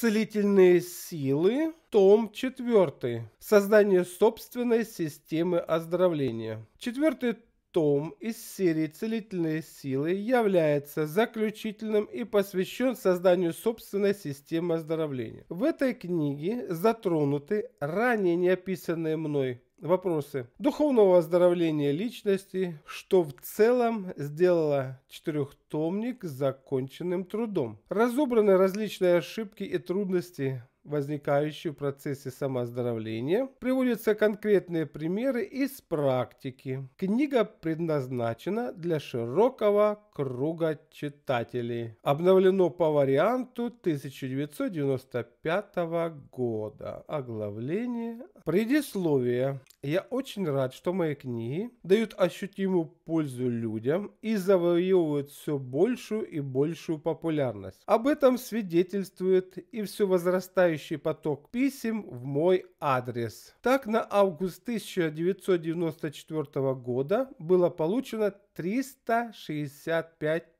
Целительные силы, том 4. Создание собственной системы оздоровления. Четвертый том из серии «Целительные силы» является заключительным и посвящен созданию собственной системы оздоровления. В этой книге затронуты ранее неописанные мной вопросы духовного оздоровления личности, что в целом сделало четырехтомник законченным трудом. Разобраны различные ошибки и трудности, возникающие в процессе самооздоровления. Приводятся конкретные примеры из практики. Книга предназначена для широкого круга читателей. Обновлено по варианту 1995 года. Оглавление. Предисловие. Я очень рад, что мои книги дают ощутимую пользу людям и завоевывают все большую и большую популярность. Об этом свидетельствует и все возрастающий поток писем в мой адрес. Так, на август 1994 года было получено 365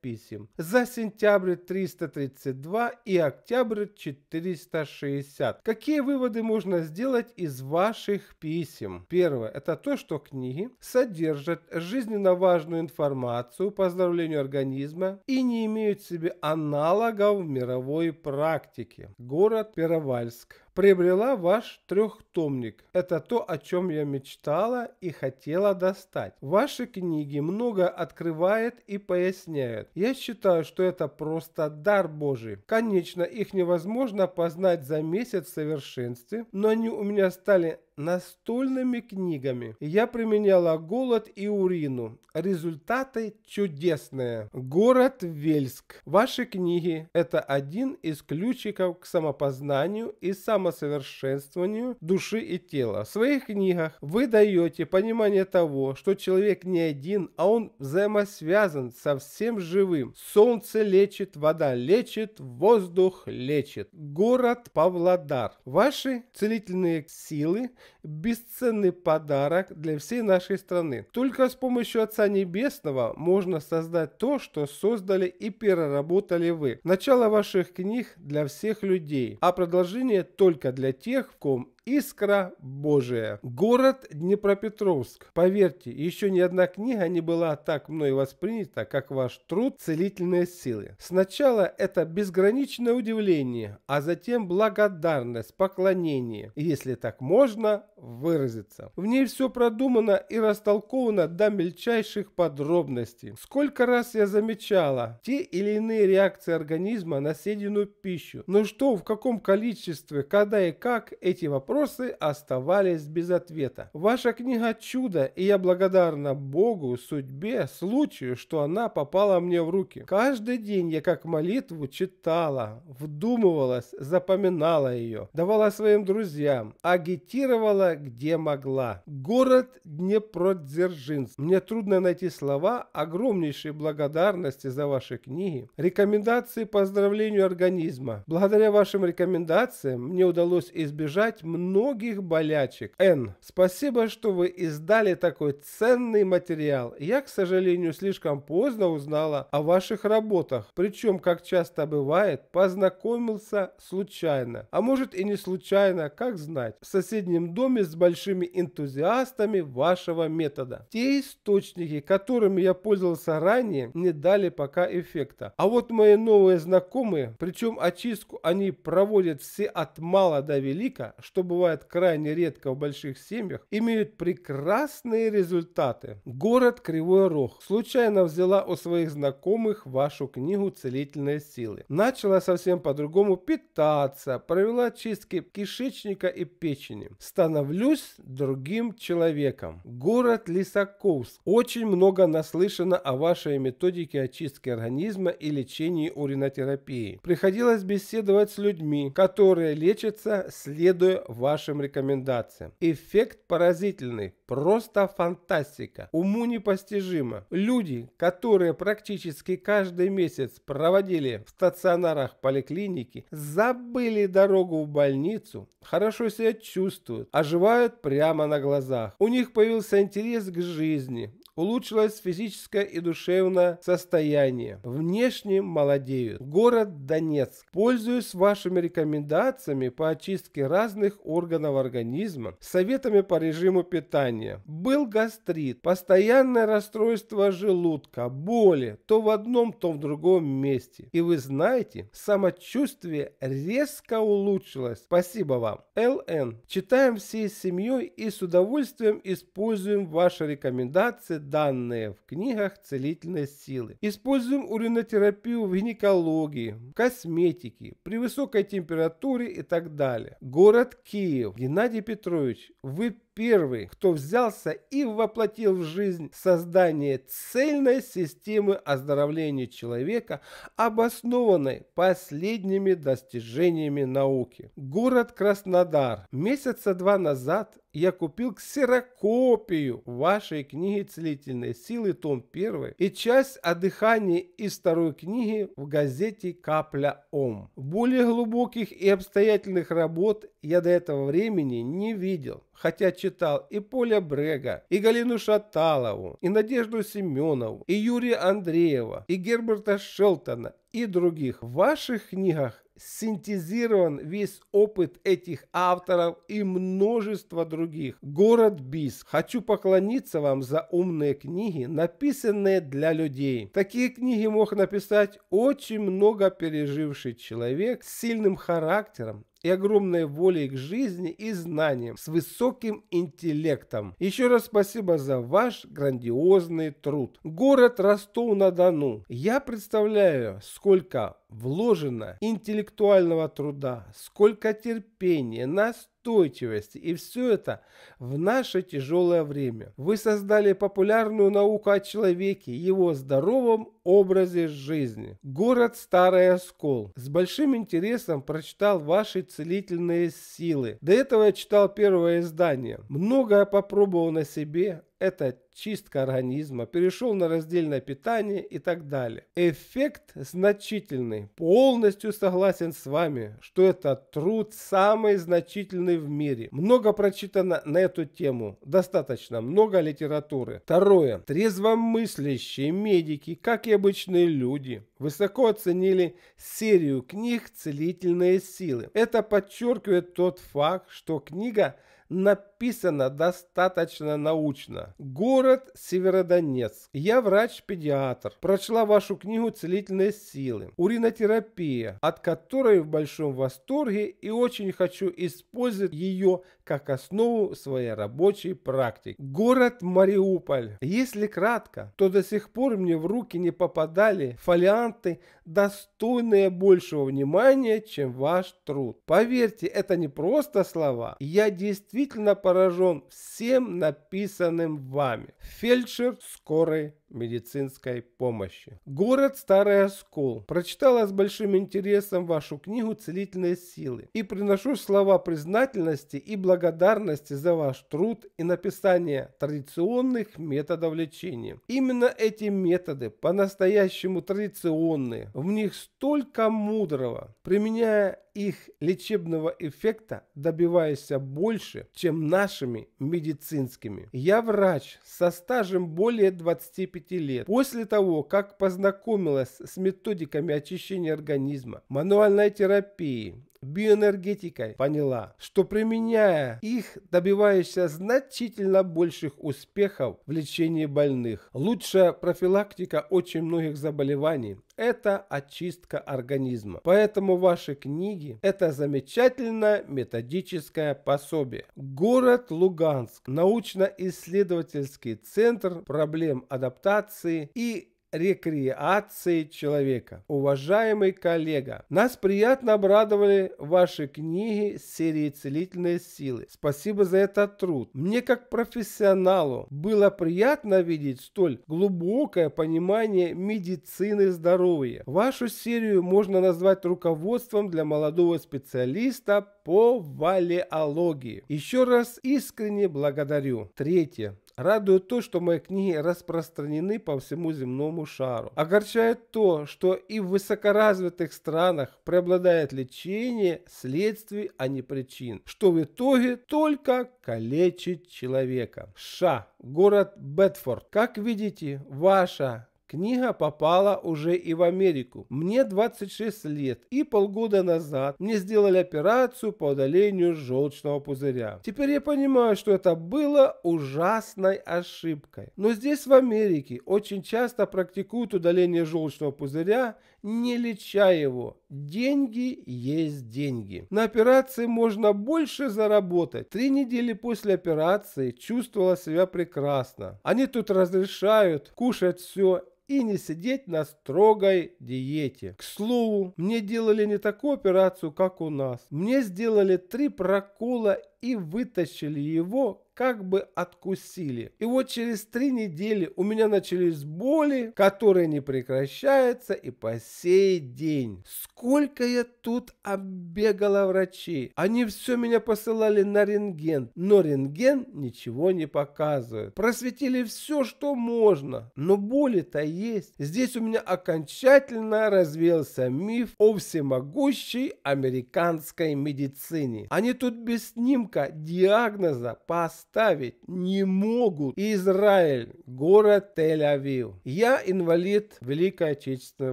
писем за сентябрь 332 и октябрь 460. Какие выводы можно сделать из ваших писем? Первое – это то, что книги содержат жизненно важную информацию по оздоровлению организма и не имеют в себе аналогов в мировой практике. Город Пировальск приобрела ваш трехтомник. Это то, о чем я мечтала и хотела достать. Ваши книги много открывает и поясняют. Я считаю, что это просто дар Божий. Конечно, их невозможно познать за месяц в совершенстве, но они у меня стали настольными книгами. Я применяла голод и урину. Результаты чудесные. Город Вельск. Ваши книги – это один из ключиков к самопознанию и самосовершенствованию души и тела. В своих книгах вы даете понимание того, что человек не один, а он взаимосвязан со всем живым. Солнце лечит, вода лечит, воздух лечит. Город Павлодар. Ваши целительные силы бесценный подарок для всей нашей страны. Только с помощью Отца Небесного можно создать то, что создали и переработали вы. Начало ваших книг для всех людей, а продолжение только для тех, в ком искра Божия. Город Днепропетровск. Поверьте, еще ни одна книга не была так мной воспринята, как ваш труд «Целительные силы». Сначала это безграничное удивление, а затем благодарность, поклонение, если так можно выразиться. В ней все продумано и растолковано до мельчайших подробностей. Сколько раз я замечала те или иные реакции организма на съеденную пищу, но что, в каком количестве, когда и как эти вопросы вопросы оставались без ответа. Ваша книга «Чудо», и я благодарна Богу, судьбе, случаю, что она попала мне в руки. Каждый день я как молитву читала, вдумывалась, запоминала ее, давала своим друзьям, агитировала где могла. Город Днепродзержинск. Мне трудно найти слова огромнейшей благодарности за ваши книги, рекомендации по оздоровлению организма. Благодаря вашим рекомендациям мне удалось избежать многих многих болячек. Н. Спасибо, что вы издали такой ценный материал. Я, к сожалению, слишком поздно узнала о ваших работах, причем, как часто бывает, познакомился случайно. А может и не случайно, как знать, в соседнем доме с большими энтузиастами вашего метода. Те источники, которыми я пользовался ранее, не дали пока эффекта. А вот мои новые знакомые, причем очистку они проводят все от мала до велика, чтобы бывает крайне редко в больших семьях, имеют прекрасные результаты. Город Кривой Рог. Случайно взяла у своих знакомых вашу книгу «Целительные силы». Начала совсем по-другому питаться, провела чистки кишечника и печени. Становлюсь другим человеком. Город Лисаковск. Очень много наслышано о вашей методике очистки организма и лечении уринотерапии. Приходилось беседовать с людьми, которые лечатся, следуя вашим рекомендациям. Эффект поразительный, просто фантастика, уму непостижимо. Люди, которые практически каждый месяц проводили в стационарах поликлиники, забыли дорогу в больницу, хорошо себя чувствуют, оживают прямо на глазах. У них появился интерес к жизни, Улучшилось физическое и душевное состояние. Внешне молодеют. Город Донецк. Пользуюсь вашими рекомендациями по очистке разных органов организма, советами по режиму питания. Был гастрит, постоянное расстройство желудка, боли, то в одном, то в другом месте. И вы знаете, самочувствие резко улучшилось. Спасибо вам. ЛН. Читаем всей семьей и с удовольствием используем ваши рекомендации данные в книгах целительной силы. Используем уринотерапию в гинекологии, в косметике, при высокой температуре и так далее. Город Киев. Геннадий Петрович, вы первый, кто взялся и воплотил в жизнь создание цельной системы оздоровления человека, обоснованной последними достижениями науки. Город Краснодар. Месяца два назад я купил ксерокопию вашей книги «Целительные силы», том 1, и часть о дыхании из второй книги в газете «Капля Ом». Более глубоких и обстоятельных работ я до этого времени не видел хотя читал и Поля Брега, и Галину Шаталову, и Надежду Семенову, и Юрия Андреева, и Герберта Шелтона, и других. В ваших книгах синтезирован весь опыт этих авторов и множество других. Город Бис. Хочу поклониться вам за умные книги, написанные для людей. Такие книги мог написать очень много переживший человек с сильным характером, и огромной волей к жизни и знаниям, с высоким интеллектом. Еще раз спасибо за ваш грандиозный труд. Город Ростов-на-Дону. Я представляю, сколько вложено интеллектуального труда, сколько терпения, настроя, настойчивости. И все это в наше тяжелое время. Вы создали популярную науку о человеке, его здоровом образе жизни. Город Старый Оскол. С большим интересом прочитал ваши целительные силы. До этого я читал первое издание. Многое попробовал на себе. Это чистка организма, перешел на раздельное питание и так далее. Эффект значительный. Полностью согласен с вами, что это труд самый значительный в мире. Много прочитано на эту тему, достаточно много литературы. Второе. Трезвомыслящие медики, как и обычные люди, высоко оценили серию книг «Целительные силы». Это подчеркивает тот факт, что книга написана описано достаточно научно. Город Северодонецк. Я врач-педиатр. Прочла вашу книгу «Целительные силы». Уринотерапия, от которой в большом восторге и очень хочу использовать ее как основу своей рабочей практики. Город Мариуполь. Если кратко, то до сих пор мне в руки не попадали фолианты, достойные большего внимания, чем ваш труд. Поверьте, это не просто слова. Я действительно по поражен всем написанным вами. Фельдшер скорой медицинской помощи. Город Старый Оскол. Прочитала с большим интересом вашу книгу «Целительные силы» и приношу слова признательности и благодарности за ваш труд и написание традиционных методов лечения. Именно эти методы по-настоящему традиционные. В них столько мудрого. Применяя их лечебного эффекта добиваешься больше, чем нашими медицинскими. Я врач со стажем более 25 25 лет. После того, как познакомилась с методиками очищения организма, мануальной терапии, биоэнергетикой поняла, что применяя их, добиваешься значительно больших успехов в лечении больных. Лучшая профилактика очень многих заболеваний – это очистка организма. Поэтому ваши книги – это замечательное методическое пособие. Город Луганск. Научно-исследовательский центр проблем адаптации и рекреации человека. Уважаемый коллега, нас приятно обрадовали ваши книги серии «Целительные силы». Спасибо за этот труд. Мне как профессионалу было приятно видеть столь глубокое понимание медицины здоровья. Вашу серию можно назвать руководством для молодого специалиста по валеологии. Еще раз искренне благодарю. Третье. Радует то, что мои книги распространены по всему земному шару. Огорчает то, что и в высокоразвитых странах преобладает лечение следствий, а не причин, что в итоге только калечит человека. Ша. Город Бетфорд. Как видите, ваша Книга попала уже и в Америку. Мне 26 лет, и полгода назад мне сделали операцию по удалению желчного пузыря. Теперь я понимаю, что это было ужасной ошибкой. Но здесь в Америке очень часто практикуют удаление желчного пузыря, не леча его. Деньги есть деньги. На операции можно больше заработать. Три недели после операции чувствовала себя прекрасно. Они тут разрешают кушать все и не сидеть на строгой диете. К слову, мне делали не такую операцию, как у нас. Мне сделали три прокола и вытащили его, как бы откусили. И вот через три недели у меня начались боли, которые не прекращаются и по сей день. Сколько я тут оббегала врачей. Они все меня посылали на рентген, но рентген ничего не показывает. Просветили все, что можно, но боли-то есть. Здесь у меня окончательно развелся миф о всемогущей американской медицине. Они тут без снимка диагноза поставить не могут. Израиль, город Тель-Авив. Я инвалид Великой Отечественной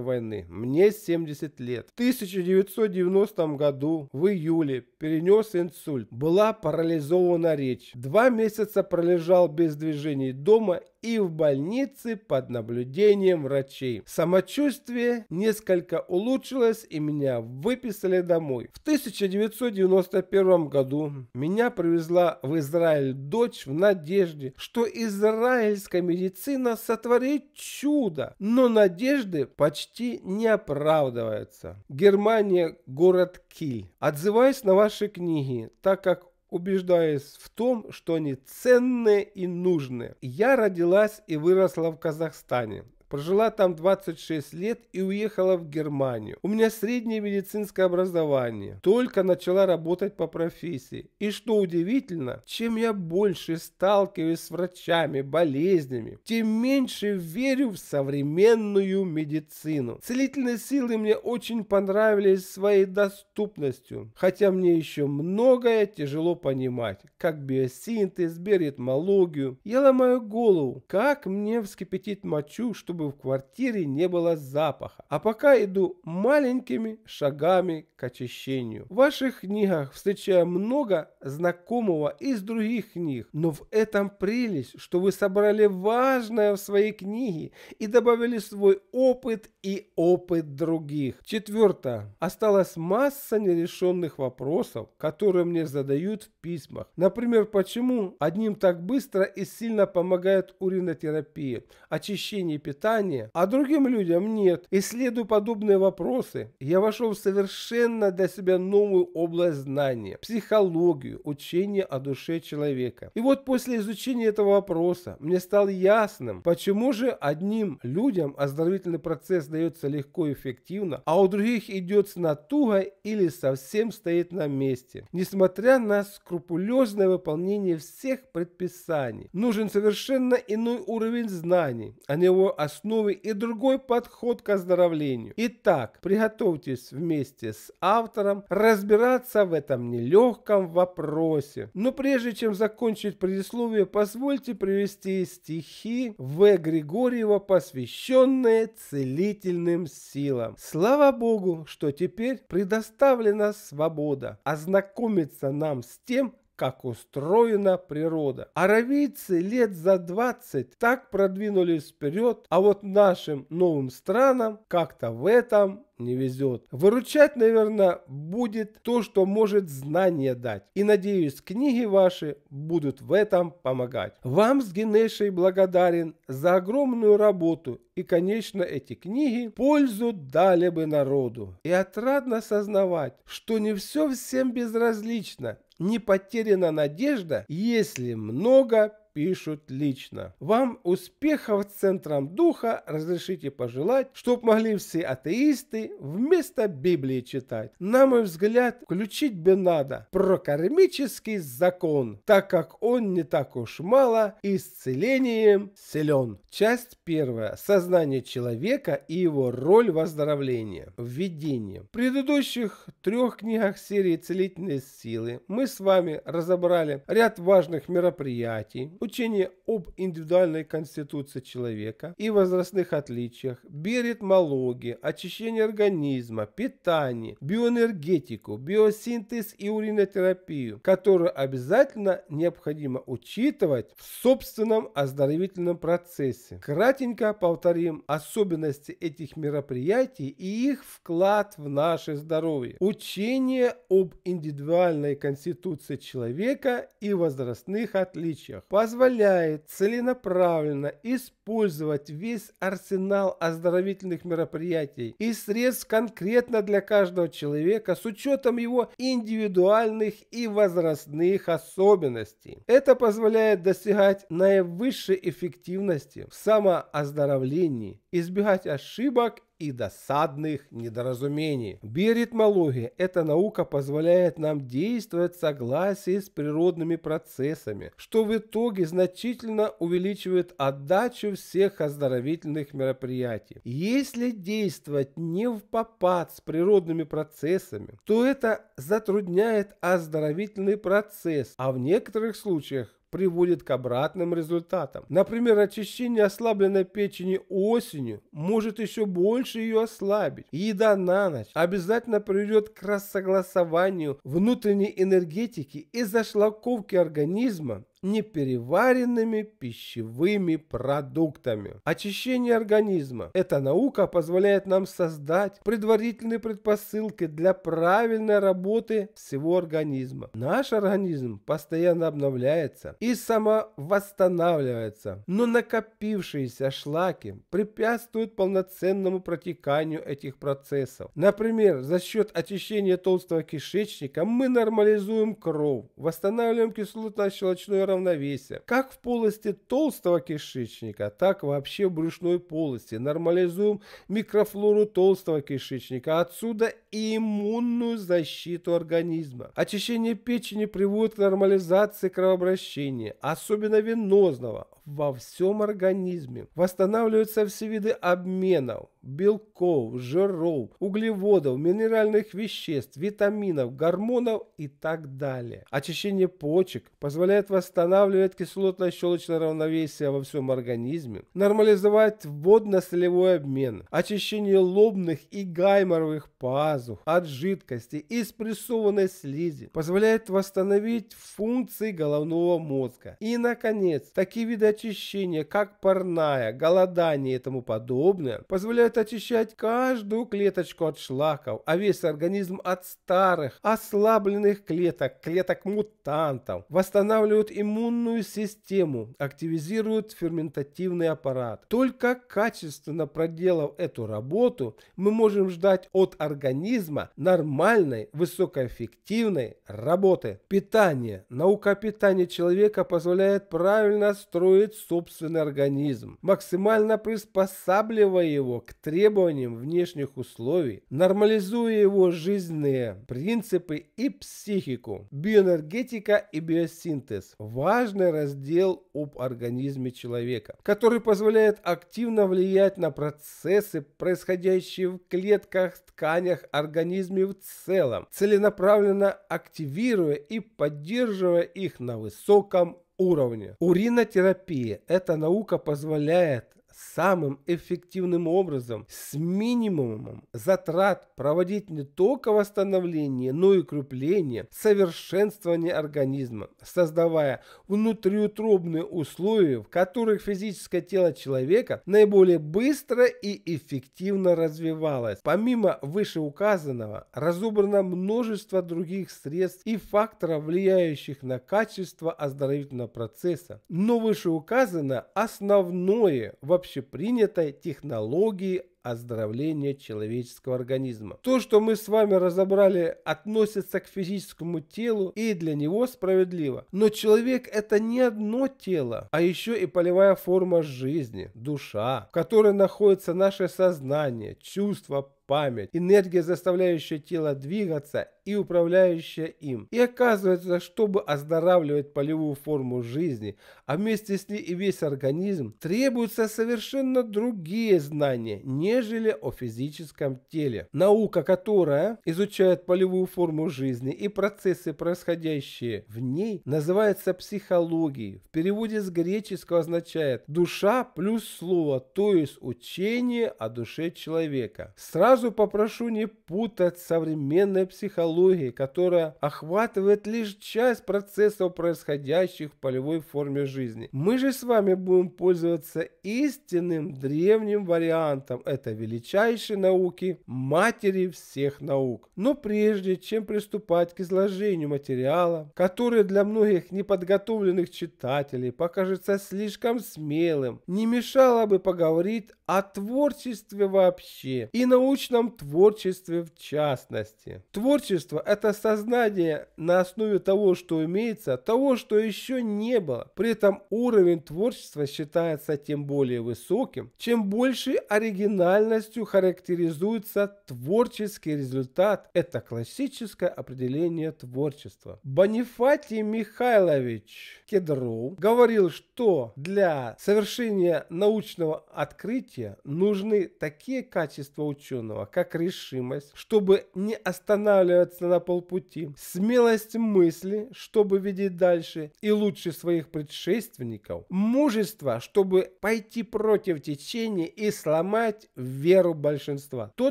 войны. Мне 70 лет. В 1990 году в июле перенес инсульт. Была парализована речь. Два месяца пролежал без движений дома и в больнице под наблюдением врачей. Самочувствие несколько улучшилось и меня выписали домой. В 1991 году меня привезла в Израиль дочь в надежде, что израильская медицина сотворит чудо, но надежды почти не оправдываются. Германия, город Киль. Отзываясь на ваш наши книги, так как убеждаюсь в том, что они ценные и нужные. Я родилась и выросла в Казахстане. Прожила там 26 лет и уехала в Германию. У меня среднее медицинское образование. Только начала работать по профессии. И что удивительно, чем я больше сталкиваюсь с врачами, болезнями, тем меньше верю в современную медицину. Целительные силы мне очень понравились своей доступностью. Хотя мне еще многое тяжело понимать. Как биосинтез, биоритмологию. Я ломаю голову, как мне вскипятить мочу, чтобы чтобы в квартире не было запаха. А пока иду маленькими шагами к очищению. В ваших книгах встречаю много знакомого из других книг, но в этом прелесть, что вы собрали важное в своей книге и добавили свой опыт и опыт других. Четвертое. Осталась масса нерешенных вопросов, которые мне задают в письмах. Например, почему одним так быстро и сильно помогает уринотерапия, очищение питания, пропитание, а другим людям нет. Исследую подобные вопросы. Я вошел в совершенно для себя новую область знания – психологию, учение о душе человека. И вот после изучения этого вопроса мне стало ясным, почему же одним людям оздоровительный процесс дается легко и эффективно, а у других идет с натугой или совсем стоит на месте. Несмотря на скрупулезное выполнение всех предписаний, нужен совершенно иной уровень знаний, а не его особенности основе и другой подход к оздоровлению. Итак, приготовьтесь вместе с автором разбираться в этом нелегком вопросе. Но прежде чем закончить предисловие, позвольте привести стихи В. Григорьева, посвященные целительным силам. Слава Богу, что теперь предоставлена свобода ознакомиться нам с тем, как устроена природа. Аравийцы лет за 20 так продвинулись вперед, а вот нашим новым странам как-то в этом не везет. Выручать, наверное, будет то, что может знание дать. И, надеюсь, книги ваши будут в этом помогать. Вам с Генешей благодарен за огромную работу. И, конечно, эти книги пользу дали бы народу. И отрадно сознавать, что не все всем безразлично не потеряна надежда, если много пишут лично. Вам успехов центром духа разрешите пожелать, чтоб могли все атеисты вместо Библии читать. На мой взгляд, включить бы надо прокармический закон, так как он не так уж мало исцелением силен. Часть первая. Сознание человека и его роль выздоровления. Введение. В предыдущих трех книгах серии «Целительные силы» мы с вами разобрали ряд важных мероприятий, учение об индивидуальной конституции человека и возрастных отличиях, биоритмологии, очищение организма, питание, биоэнергетику, биосинтез и уринотерапию, которую обязательно необходимо учитывать в собственном оздоровительном процессе. Кратенько повторим особенности этих мероприятий и их вклад в наше здоровье. Учение об индивидуальной конституции человека и возрастных отличиях позволяет целенаправленно использовать использовать весь арсенал оздоровительных мероприятий и средств конкретно для каждого человека с учетом его индивидуальных и возрастных особенностей. Это позволяет достигать наивысшей эффективности в самооздоровлении, избегать ошибок и досадных недоразумений. Биоритмология – это наука позволяет нам действовать в согласии с природными процессами, что в итоге значительно увеличивает отдачу всех оздоровительных мероприятий. Если действовать не в попад с природными процессами, то это затрудняет оздоровительный процесс, а в некоторых случаях приводит к обратным результатам. Например, очищение ослабленной печени осенью может еще больше ее ослабить. Еда на ночь обязательно приведет к рассогласованию внутренней энергетики и зашлаковки организма непереваренными пищевыми продуктами. Очищение организма. Эта наука позволяет нам создать предварительные предпосылки для правильной работы всего организма. Наш организм постоянно обновляется, и самовосстанавливается. Но накопившиеся шлаки препятствуют полноценному протеканию этих процессов. Например, за счет очищения толстого кишечника мы нормализуем кровь, восстанавливаем кислотно-щелочное равновесие. Как в полости толстого кишечника, так вообще в брюшной полости. Нормализуем микрофлору толстого кишечника, отсюда и иммунную защиту организма. Очищение печени приводит к нормализации кровообращения вине, особенно венозного, во всем организме. Восстанавливаются все виды обменов, белков, жиров, углеводов, минеральных веществ, витаминов, гормонов и так далее. Очищение почек позволяет восстанавливать кислотно-щелочное равновесие во всем организме, нормализовать водно-солевой обмен, очищение лобных и гайморовых пазух от жидкости и спрессованной слизи, позволяет восстановить функции головного мозга. И, наконец, такие виды очищение, как парная, голодание и тому подобное, позволяют очищать каждую клеточку от шлаков, а весь организм от старых, ослабленных клеток, клеток мутантов, восстанавливают иммунную систему, активизируют ферментативный аппарат. Только качественно проделав эту работу, мы можем ждать от организма нормальной, высокоэффективной работы. Питание. Наука питания человека позволяет правильно строить контролирует собственный организм, максимально приспосабливая его к требованиям внешних условий, нормализуя его жизненные принципы и психику. Биоэнергетика и биосинтез – важный раздел об организме человека, который позволяет активно влиять на процессы, происходящие в клетках, тканях, организме в целом, целенаправленно активируя и поддерживая их на высоком уровне. Уринотерапия – эта наука позволяет самым эффективным образом, с минимумом затрат проводить не только восстановление, но и укрепление, совершенствование организма, создавая внутриутробные условия, в которых физическое тело человека наиболее быстро и эффективно развивалось. Помимо вышеуказанного, разобрано множество других средств и факторов, влияющих на качество оздоровительного процесса. Но вышеуказано основное вообще общепринятой технологии оздоровления человеческого организма. То, что мы с вами разобрали, относится к физическому телу и для него справедливо. Но человек это не одно тело, а еще и полевая форма жизни, душа, в которой находится наше сознание, чувства, память, энергия, заставляющая тело двигаться и управляющая им. И оказывается, чтобы оздоравливать полевую форму жизни, а вместе с ней и весь организм, требуются совершенно другие знания, не нежели о физическом теле. Наука, которая изучает полевую форму жизни и процессы, происходящие в ней, называется психологией. В переводе с греческого означает «душа плюс слово», то есть учение о душе человека. Сразу попрошу не путать современной психологии, которая охватывает лишь часть процессов, происходящих в полевой форме жизни. Мы же с вами будем пользоваться истинным древним вариантом – это величайшей науки, матери всех наук. Но прежде чем приступать к изложению материала, который для многих неподготовленных читателей покажется слишком смелым, не мешало бы поговорить о творчестве вообще и научном творчестве в частности. Творчество – это сознание на основе того, что имеется, того, что еще не было. При этом уровень творчества считается тем более высоким, чем больше оригинал функциональностью характеризуется творческий результат. Это классическое определение творчества. Бонифатий Михайлович Кедров говорил, что для совершения научного открытия нужны такие качества ученого, как решимость, чтобы не останавливаться на полпути, смелость мысли, чтобы видеть дальше и лучше своих предшественников, мужество, чтобы пойти против течения и сломать в веру большинства. Кто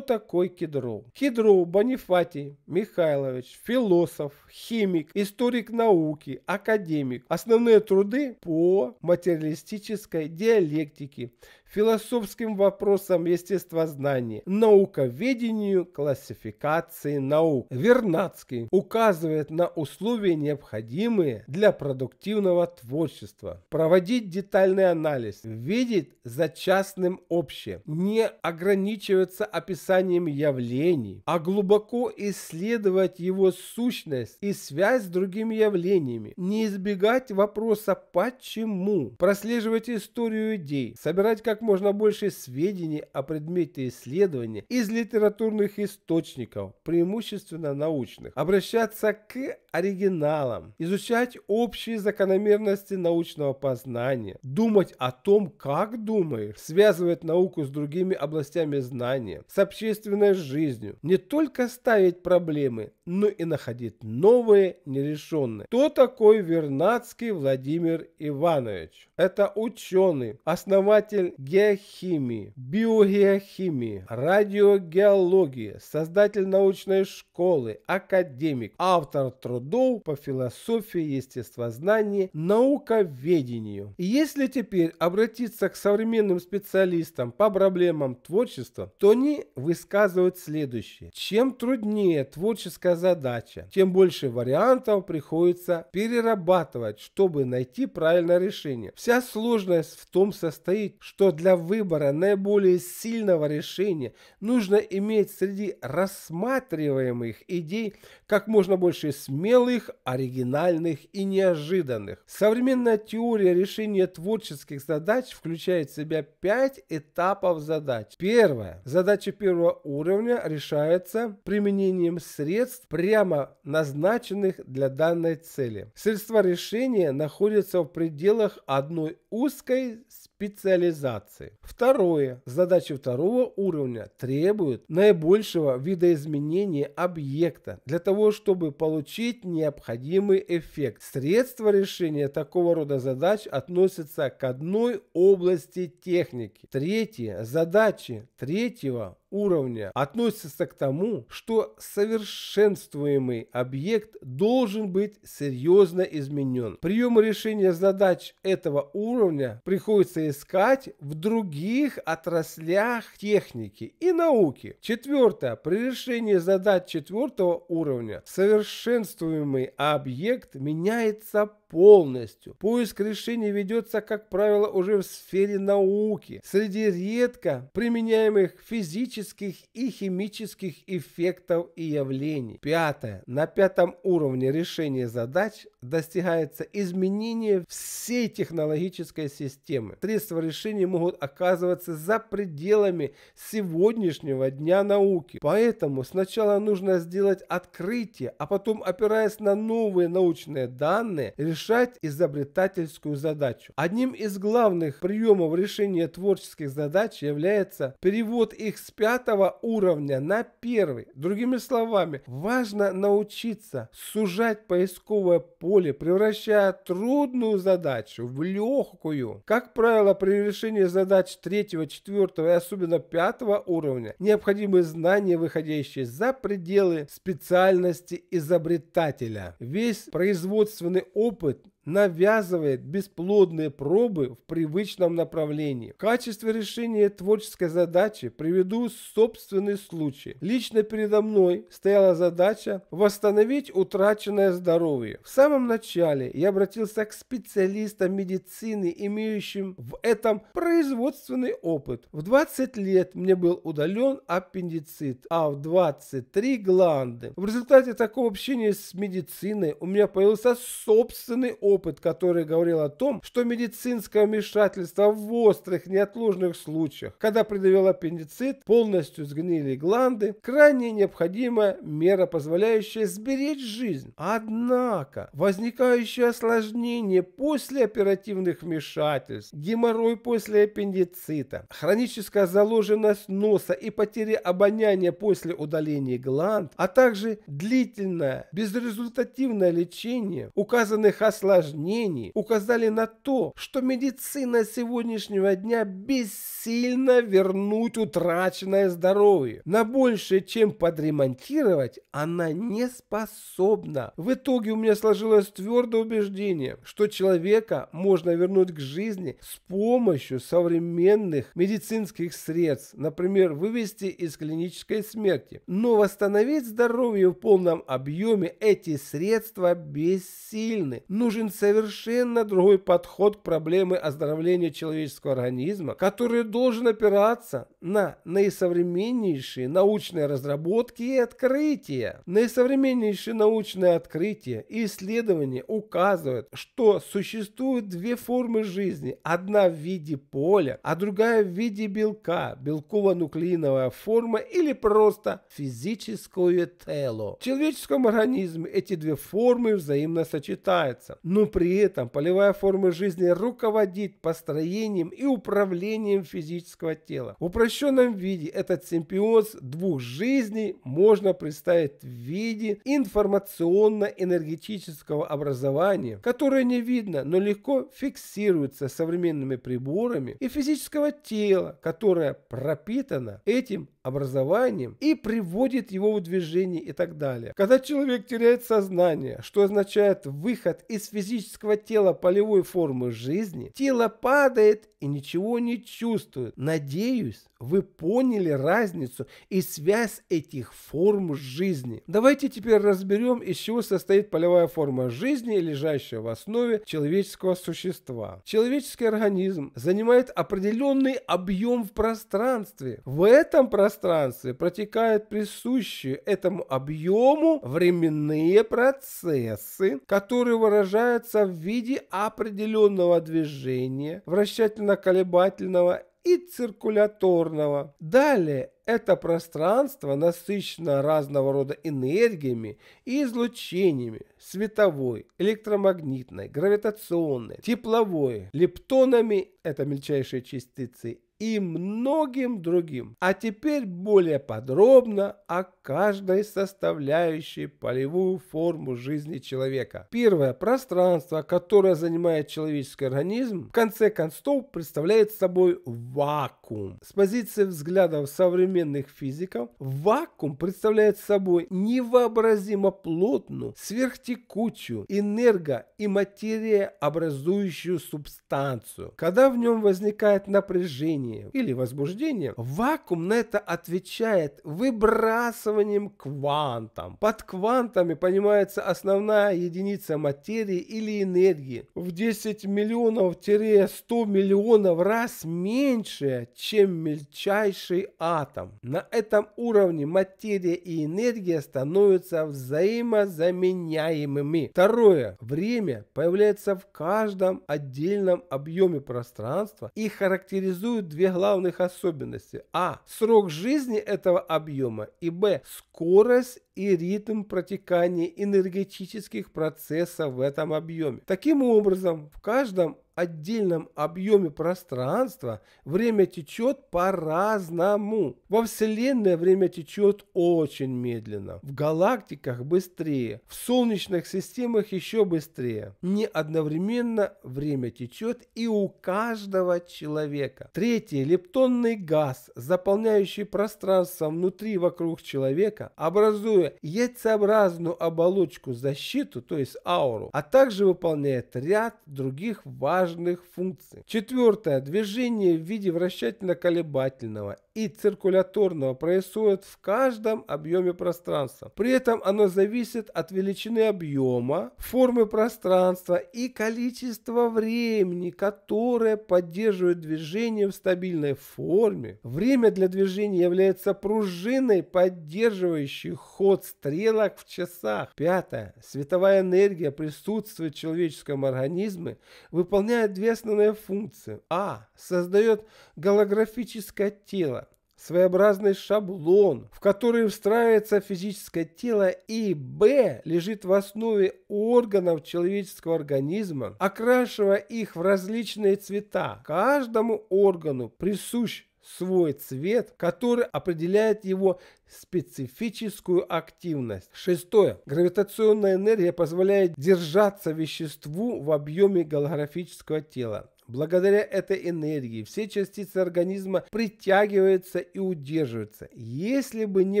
такой Кедров? Кедров Бонифатий Михайлович, философ, химик, историк науки, академик. Основные труды по материалистической диалектике, философским вопросам естествознания, науковедению, классификации наук. Вернадский указывает на условия, необходимые для продуктивного творчества. Проводить детальный анализ, видеть за частным общее, не ограничиваться описанием явлений, а глубоко исследовать его сущность и связь с другими явлениями, не избегать вопроса «почему», прослеживать историю идей, собирать как можно больше сведений о предмете исследования из литературных источников, преимущественно научных, обращаться к оригиналам, изучать общие закономерности научного познания, думать о том, как думаешь, связывать науку с другими образованиями, областями знания, с общественной жизнью, не только ставить проблемы, но и находить новые нерешенные. Кто такой Вернадский Владимир Иванович? Это ученый, основатель геохимии, биогеохимии, радиогеологии, создатель научной школы, академик, автор трудов по философии, естествознания, науковедению. И если теперь обратиться к современным специалистам по проблемам творчества, то они высказывают следующее. Чем труднее творческая задача, тем больше вариантов приходится перерабатывать, чтобы найти правильное решение. Вся сложность в том состоит, что для выбора наиболее сильного решения нужно иметь среди рассматриваемых идей как можно больше смелых, оригинальных и неожиданных. Современная теория решения творческих задач включает в себя пять этапов задач задач. Первое. Задача первого уровня решается применением средств, прямо назначенных для данной цели. Средства решения находятся в пределах одной узкой специализации. Второе. Задачи второго уровня требуют наибольшего видоизменения объекта для того, чтобы получить необходимый эффект. Средства решения такого рода задач относятся к одной области техники. Третье. Задачи третьего уровня относится к тому, что совершенствуемый объект должен быть серьезно изменен. Прием решения задач этого уровня приходится искать в других отраслях техники и науки. Четвертое. При решении задач четвертого уровня совершенствуемый объект меняется полностью. Поиск решений ведется, как правило, уже в сфере науки, среди редко применяемых физических и химических эффектов и явлений. Пятое. На пятом уровне решения задач достигается изменение всей технологической системы. Средства решения могут оказываться за пределами сегодняшнего дня науки. Поэтому сначала нужно сделать открытие, а потом, опираясь на новые научные данные, решить решать изобретательскую задачу. Одним из главных приемов решения творческих задач является перевод их с пятого уровня на первый. Другими словами, важно научиться сужать поисковое поле, превращая трудную задачу в легкую. Как правило, при решении задач третьего, четвертого и особенно пятого уровня необходимы знания, выходящие за пределы специальности изобретателя. Весь производственный опыт навязывает бесплодные пробы в привычном направлении. В качестве решения творческой задачи приведу собственный случай. Лично передо мной стояла задача восстановить утраченное здоровье. В самом начале я обратился к специалистам медицины, имеющим в этом производственный опыт. В 20 лет мне был удален аппендицит, а в 23 гланды. В результате такого общения с медициной у меня появился собственный опыт опыт, который говорил о том, что медицинское вмешательство в острых, неотложных случаях, когда придавил аппендицит, полностью сгнили гланды, крайне необходимая мера, позволяющая сберечь жизнь. Однако, возникающее осложнение после оперативных вмешательств, геморрой после аппендицита, хроническая заложенность носа и потеря обоняния после удаления гланд, а также длительное безрезультативное лечение указанных осложнений упражнений указали на то, что медицина сегодняшнего дня бессильно вернуть утраченное здоровье. На больше, чем подремонтировать, она не способна. В итоге у меня сложилось твердое убеждение, что человека можно вернуть к жизни с помощью современных медицинских средств, например, вывести из клинической смерти. Но восстановить здоровье в полном объеме эти средства бессильны. Нужен совершенно другой подход к проблеме оздоровления человеческого организма, который должен опираться на наисовременнейшие научные разработки и открытия. Наисовременнейшие научные открытия и исследования указывают, что существуют две формы жизни. Одна в виде поля, а другая в виде белка, белково-нуклеиновая форма или просто физическое тело. В человеческом организме эти две формы взаимно сочетаются. Но но при этом полевая форма жизни руководить построением и управлением физического тела. В упрощенном виде этот симбиоз двух жизней можно представить в виде информационно-энергетического образования, которое не видно, но легко фиксируется современными приборами и физического тела, которое пропитано этим образованием и приводит его в движение и так далее. Когда человек теряет сознание, что означает выход из физического физического тела полевой формы жизни, тело падает и ничего не чувствует. Надеюсь, вы поняли разницу и связь этих форм жизни. Давайте теперь разберем, из чего состоит полевая форма жизни, лежащая в основе человеческого существа. Человеческий организм занимает определенный объем в пространстве. В этом пространстве протекают присущие этому объему временные процессы, которые выражают выражается в виде определенного движения, вращательно-колебательного и циркуляторного. Далее это пространство насыщено разного рода энергиями и излучениями световой, электромагнитной, гравитационной, тепловой, лептонами, это мельчайшие частицы, и многим другим. А теперь более подробно о каждой составляющей полевую форму жизни человека. Первое. Пространство, которое занимает человеческий организм, в конце концов представляет собой вакуум. С позиции взглядов современных физиков, вакуум представляет собой невообразимо плотную, сверхтекучую, энерго- и материообразующую субстанцию. Когда в нем возникает напряжение или возбуждение, вакуум на это отвечает, выбрасывая названием квантом. Под квантами понимается основная единица материи или энергии в 10 миллионов-100 миллионов раз меньше, чем мельчайший атом. На этом уровне материя и энергия становятся взаимозаменяемыми. Второе. Время появляется в каждом отдельном объеме пространства и характеризует две главных особенности. А. Срок жизни этого объема и Б. escuras и ритм протекания энергетических процессов в этом объеме. Таким образом, в каждом отдельном объеме пространства время течет по-разному. Во Вселенной время течет очень медленно, в галактиках быстрее, в солнечных системах еще быстрее. Не одновременно время течет и у каждого человека. Третий лептонный газ, заполняющий пространство внутри и вокруг человека, образуя имея яйцеобразную оболочку защиту, то есть ауру, а также выполняет ряд других важных функций. Четвертое. Движение в виде вращательно-колебательного и циркуляторного происходит в каждом объеме пространства. При этом оно зависит от величины объема, формы пространства и количества времени, которое поддерживает движение в стабильной форме. Время для движения является пружиной, поддерживающей ход стрелок в часах. Пятое. Световая энергия присутствует в человеческом организме, выполняет две основные функции. А. Создает голографическое тело, своеобразный шаблон, в который встраивается физическое тело, и Б лежит в основе органов человеческого организма, окрашивая их в различные цвета. Каждому органу присущ свой цвет, который определяет его специфическую активность. Шестое. Гравитационная энергия позволяет держаться веществу в объеме голографического тела. Благодаря этой энергии все частицы организма притягиваются и удерживаются. Если бы не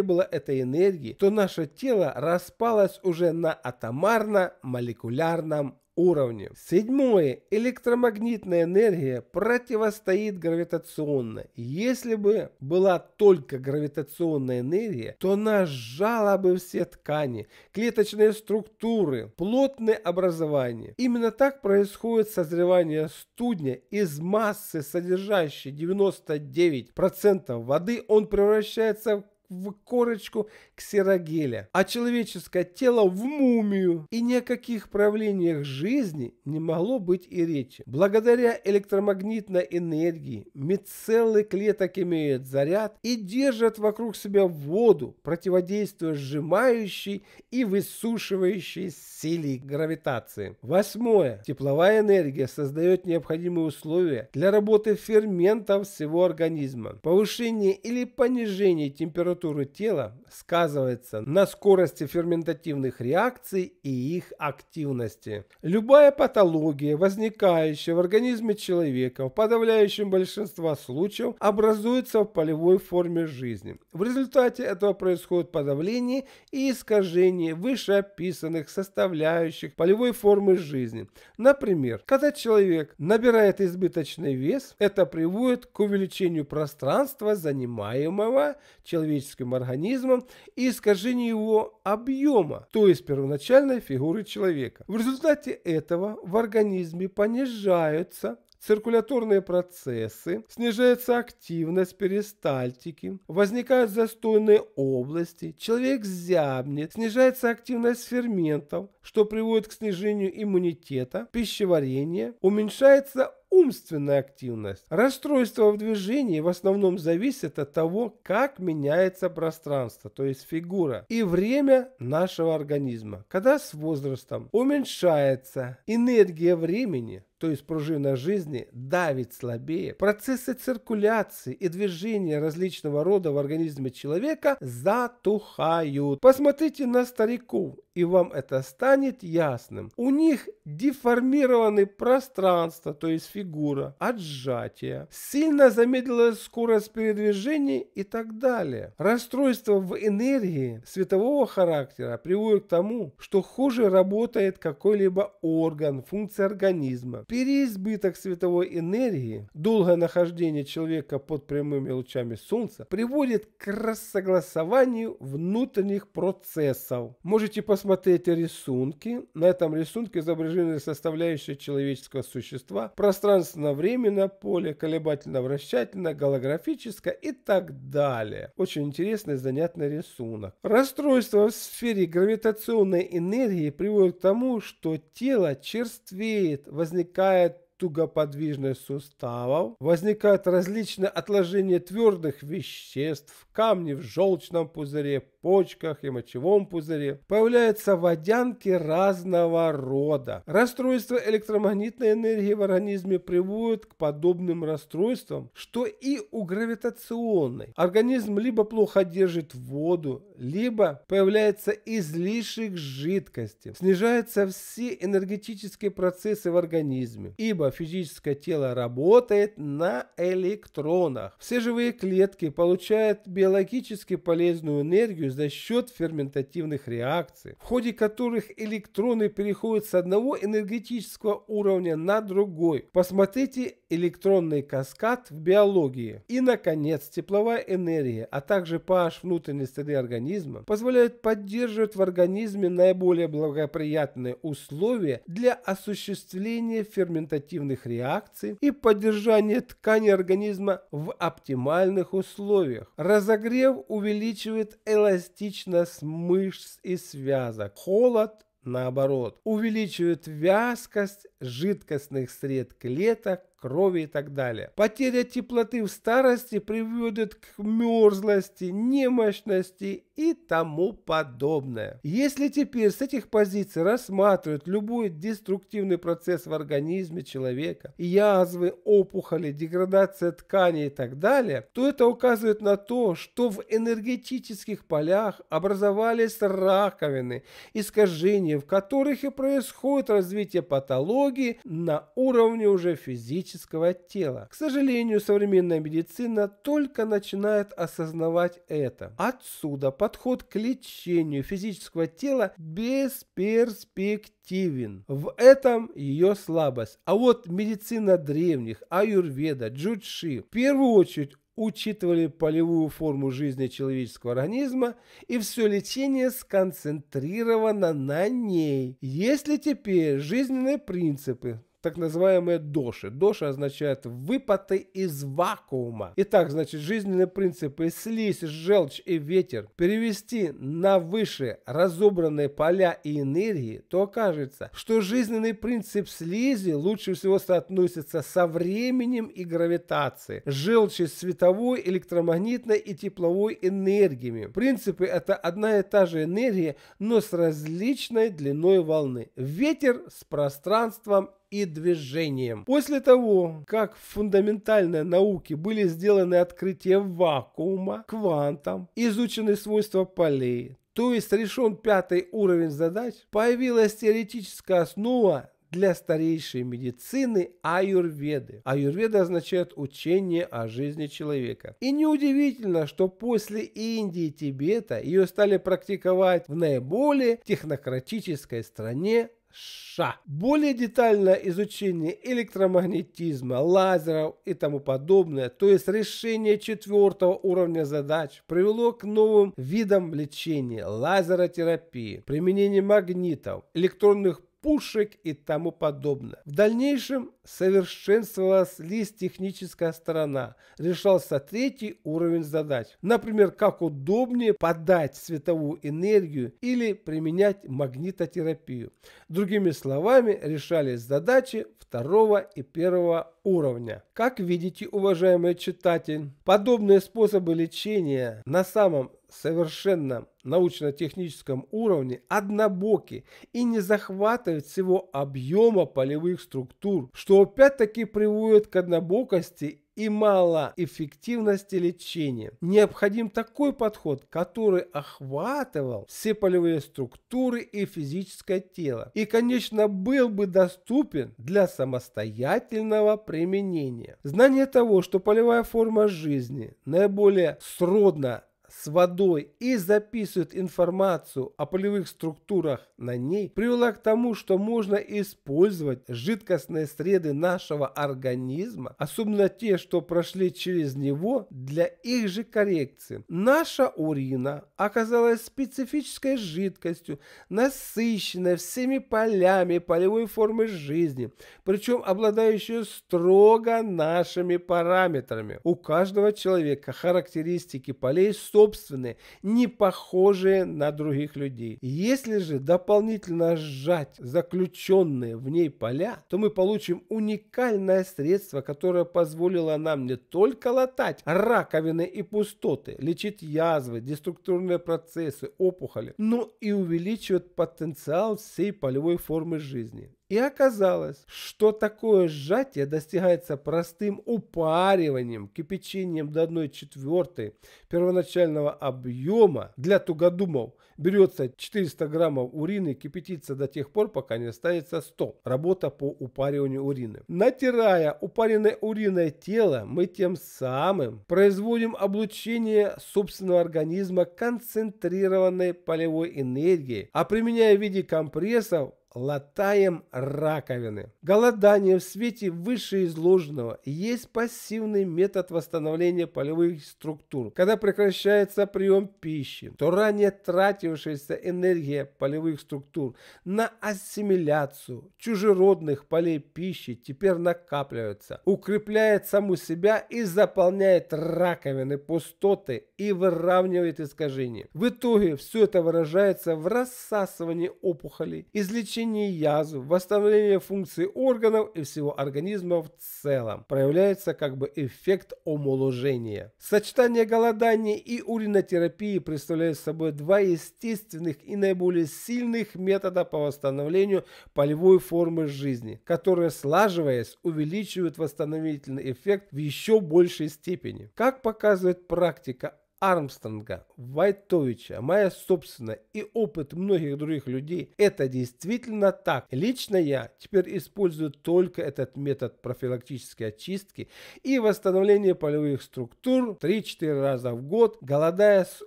было этой энергии, то наше тело распалось уже на атомарно-молекулярном уровне. Седьмое. Электромагнитная энергия противостоит гравитационной. Если бы была только гравитационная энергия, то она сжала бы все ткани, клеточные структуры, плотное образование. Именно так происходит созревание студня из массы, содержащей 99% воды, он превращается в в корочку ксерогеля, а человеческое тело в мумию. И ни о каких правлениях жизни не могло быть и речи. Благодаря электромагнитной энергии мицеллы клеток имеют заряд и держат вокруг себя воду, противодействуя сжимающей и высушивающей силе гравитации. Восьмое. Тепловая энергия создает необходимые условия для работы ферментов всего организма. Повышение или понижение температуры температуры тела сказывается на скорости ферментативных реакций и их активности. Любая патология, возникающая в организме человека в подавляющем большинстве случаев, образуется в полевой форме жизни. В результате этого происходит подавление и искажение вышеописанных составляющих полевой формы жизни. Например, когда человек набирает избыточный вес, это приводит к увеличению пространства, занимаемого человеческим человеческим организмом и искажение его объема, то есть первоначальной фигуры человека. В результате этого в организме понижаются циркуляторные процессы, снижается активность перистальтики, возникают застойные области, человек зябнет, снижается активность ферментов, что приводит к снижению иммунитета, пищеварения, уменьшается умственная активность. Расстройство в движении в основном зависит от того, как меняется пространство, то есть фигура, и время нашего организма. Когда с возрастом уменьшается энергия времени, то есть пружина жизни, давит слабее, процессы циркуляции и движения различного рода в организме человека затухают. Посмотрите на стариков, и вам это станет ясным. У них деформированы пространство, то есть фигура, от сильно замедлилась скорость передвижений и так далее. Расстройство в энергии светового характера приводит к тому, что хуже работает какой-либо орган, функция организма. Переизбыток световой энергии, долгое нахождение человека под прямыми лучами солнца приводит к рассогласованию внутренних процессов. Можете посмотреть рисунки. На этом рисунке изображены составляющие человеческого существа, пространственно временное поле, колебательно вращательное голографическое и так далее. Очень интересный, и занятный рисунок. Расстройство в сфере гравитационной энергии приводит к тому, что тело черствеет, возникает какая тугоподвижность суставов, возникают различные отложения твердых веществ, камни в желчном пузыре, почках и мочевом пузыре, появляются водянки разного рода. Расстройство электромагнитной энергии в организме приводит к подобным расстройствам, что и у гравитационной. Организм либо плохо держит воду, либо появляется излишек жидкости. Снижаются все энергетические процессы в организме, ибо физическое тело работает на электронах. Все живые клетки получают биологически полезную энергию за счет ферментативных реакций, в ходе которых электроны переходят с одного энергетического уровня на другой. Посмотрите электронный каскад в биологии. И, наконец, тепловая энергия, а также pH внутренней среды организма позволяют поддерживать в организме наиболее благоприятные условия для осуществления ферментативных реакций и поддержания ткани организма в оптимальных условиях. Разогрев увеличивает эластичность мышц и связок. Холод наоборот, увеличивает вязкость жидкостных сред клеток крови и так далее. Потеря теплоты в старости приведет к мерзлости, немощности и тому подобное. Если теперь с этих позиций рассматривают любой деструктивный процесс в организме человека, язвы, опухоли, деградация тканей и так далее, то это указывает на то, что в энергетических полях образовались раковины, искажения, в которых и происходит развитие патологии на уровне уже физического физического тела. К сожалению, современная медицина только начинает осознавать это. Отсюда подход к лечению физического тела бесперспективен. В этом ее слабость. А вот медицина древних, аюрведа, джудши в первую очередь учитывали полевую форму жизни человеческого организма, и все лечение сконцентрировано на ней. Если теперь жизненные принципы так называемые доши. Доши означают выпады из вакуума. Итак, значит, жизненные принципы слизь, желчь и ветер перевести на выше разобранные поля и энергии, то окажется, что жизненный принцип слизи лучше всего соотносится со временем и гравитацией, желчи с световой, электромагнитной и тепловой энергиями. Принципы это одна и та же энергия, но с различной длиной волны. Ветер с пространством и движением. После того, как в фундаментальной науке были сделаны открытия вакуума, квантом, изучены свойства полей, то есть решен пятый уровень задач, появилась теоретическая основа для старейшей медицины аюрведы. Аюрведа означает учение о жизни человека. И неудивительно, что после Индии и Тибета ее стали практиковать в наиболее технократической стране США. Более детальное изучение электромагнетизма, лазеров и тому подобное, то есть решение четвертого уровня задач, привело к новым видам лечения – лазеротерапии, применение магнитов, электронных пушек и тому подобное. В дальнейшем совершенствовалась лишь техническая сторона, решался третий уровень задач. Например, как удобнее подать световую энергию или применять магнитотерапию. Другими словами, решались задачи второго и первого уровня. Как видите, уважаемый читатель, подобные способы лечения на самом совершенно научно-техническом уровне однобоки и не захватывает всего объема полевых структур, что опять-таки приводит к однобокости и малоэффективности лечения. Необходим такой подход, который охватывал все полевые структуры и физическое тело и, конечно, был бы доступен для самостоятельного применения. Знание того, что полевая форма жизни наиболее сродна с водой и записывает информацию о полевых структурах на ней, привела к тому, что можно использовать жидкостные среды нашего организма, особенно те, что прошли через него, для их же коррекции. Наша урина оказалась специфической жидкостью, насыщенной всеми полями полевой формы жизни, причем обладающей строго нашими параметрами. У каждого человека характеристики полей собственности собственные, не похожие на других людей. Если же дополнительно сжать заключенные в ней поля, то мы получим уникальное средство, которое позволило нам не только латать раковины и пустоты, лечить язвы, деструктурные процессы, опухоли, но и увеличивает потенциал всей полевой формы жизни. И оказалось, что такое сжатие достигается простым упариванием, кипячением до 1 четвертой первоначального объема. Для тугодумов берется 400 граммов урины и кипятится до тех пор, пока не останется 100. Работа по упариванию урины. Натирая упаренной уриной тело, мы тем самым производим облучение собственного организма концентрированной полевой энергией. а применяя в виде компрессов латаем раковины. Голодание в свете вышеизложенного есть пассивный метод восстановления полевых структур. Когда прекращается прием пищи, то ранее тратившаяся энергия полевых структур на ассимиляцию чужеродных полей пищи теперь накапливается, укрепляет саму себя и заполняет раковины пустоты и выравнивает искажения. В итоге все это выражается в рассасывании опухолей, излечении лечении язв, восстановление функций органов и всего организма в целом. Проявляется как бы эффект омоложения. Сочетание голодания и уринотерапии представляет собой два естественных и наиболее сильных метода по восстановлению полевой формы жизни, которые, слаживаясь, увеличивают восстановительный эффект в еще большей степени. Как показывает практика, Армстронга, Вайтовича, моя собственная и опыт многих других людей, это действительно так. Лично я теперь использую только этот метод профилактической очистки и восстановления полевых структур 3-4 раза в год, голодая с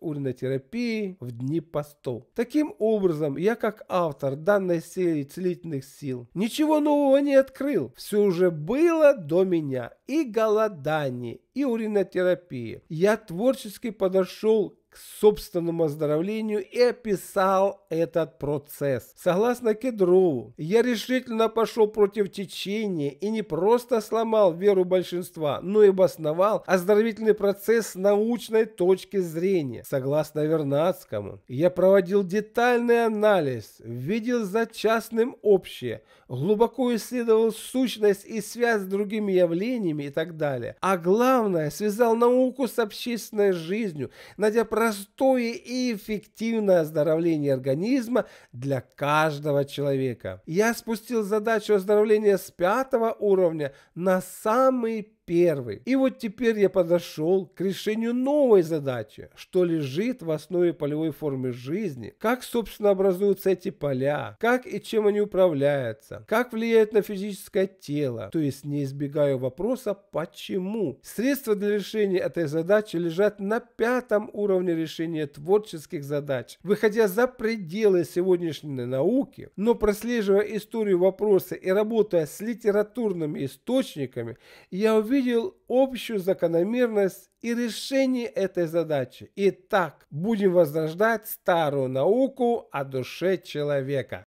уринотерапией в дни постов. Таким образом, я как автор данной серии целительных сил ничего нового не открыл. Все уже было до меня и голодание, и уринотерапии. Я творчески подошел собственному оздоровлению и описал этот процесс. Согласно Кедрову, я решительно пошел против течения и не просто сломал веру большинства, но и обосновал оздоровительный процесс с научной точки зрения. Согласно Вернадскому, я проводил детальный анализ, видел за частным общее, глубоко исследовал сущность и связь с другими явлениями и так далее. А главное, связал науку с общественной жизнью, найдя процесс простое и эффективное оздоровление организма для каждого человека. Я спустил задачу оздоровления с пятого уровня на самый первый. И вот теперь я подошел к решению новой задачи, что лежит в основе полевой формы жизни, как, собственно, образуются эти поля, как и чем они управляются, как влияют на физическое тело, то есть не избегаю вопроса «почему?». Средства для решения этой задачи лежат на пятом уровне решения творческих задач, выходя за пределы сегодняшней науки, но прослеживая историю вопроса и работая с литературными источниками, я уверен, увидел общую закономерность и решение этой задачи. Итак, будем возрождать старую науку о душе человека.